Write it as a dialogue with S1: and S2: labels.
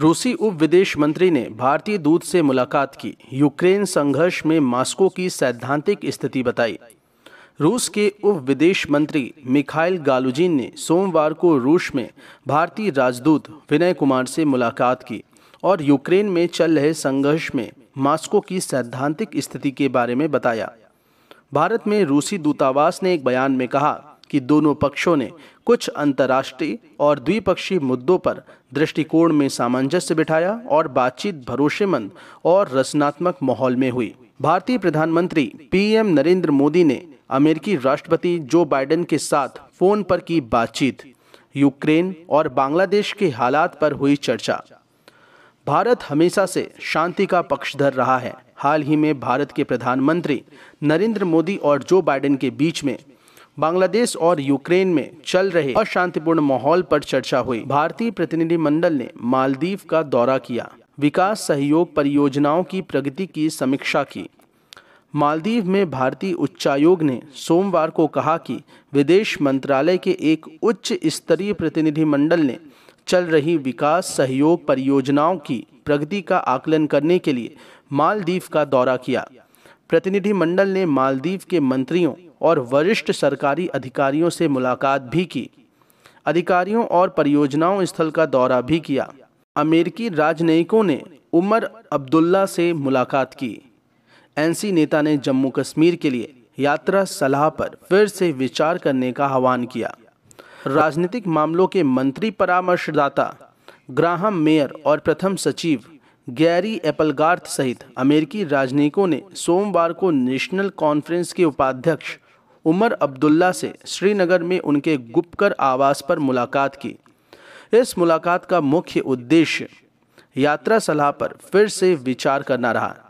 S1: रूसी उप विदेश मंत्री ने भारतीय दूत से मुलाकात की यूक्रेन संघर्ष में मास्को की सैद्धांतिक स्थिति बताई रूस के उप विदेश मंत्री मिखाइल गालुजिन ने सोमवार को रूस में भारतीय राजदूत विनय कुमार से मुलाकात की और यूक्रेन में चल रहे संघर्ष में मास्को की सैद्धांतिक स्थिति के बारे में बताया भारत में रूसी दूतावास ने एक बयान में कहा कि दोनों पक्षों ने कुछ अंतर्राष्ट्रीय और द्विपक्षीय मुद्दों पर दृष्टिकोण में सामंजस्य बिठाया और बातचीत भरोसेमंद और रचनात्मक माहौल में हुई भारतीय प्रधानमंत्री पीएम नरेंद्र मोदी ने अमेरिकी राष्ट्रपति जो बाइडेन के साथ फोन पर की बातचीत यूक्रेन और बांग्लादेश के हालात पर हुई चर्चा भारत हमेशा से शांति का पक्षधर रहा है हाल ही में भारत के प्रधानमंत्री नरेंद्र मोदी और जो बाइडेन के बीच में बांग्लादेश और यूक्रेन में चल रहे अशांतिपूर्ण माहौल पर चर्चा हुई भारतीय प्रतिनिधिमंडल ने मालदीव का दौरा किया विकास सहयोग परियोजनाओं की प्रगति की समीक्षा की मालदीव में भारतीय उच्चायोग ने सोमवार को कहा कि विदेश मंत्रालय के एक उच्च स्तरीय प्रतिनिधिमंडल ने चल रही विकास सहयोग परियोजनाओं की प्रगति का आकलन करने के लिए मालदीव का दौरा किया प्रतिनिधिमंडल ने मालदीव के मंत्रियों और वरिष्ठ सरकारी अधिकारियों से मुलाकात भी की अधिकारियों और परियोजनाओं स्थल का दौरा भी किया अमेरिकी राजनयिकों ने उमर अब्दुल्ला से मुलाकात की एनसी नेता ने जम्मू कश्मीर के लिए यात्रा सलाह पर फिर से विचार करने का आह्वान किया राजनीतिक मामलों के मंत्री परामर्शदाता ग्राहम मेयर और प्रथम सचिव गैरी एपलगार्थ सहित अमेरिकी राजनयिकों ने सोमवार को नेशनल कॉन्फ्रेंस के उपाध्यक्ष उमर अब्दुल्ला से श्रीनगर में उनके गुप्कर आवास पर मुलाकात की इस मुलाकात का मुख्य उद्देश्य यात्रा सलाह पर फिर से विचार करना रहा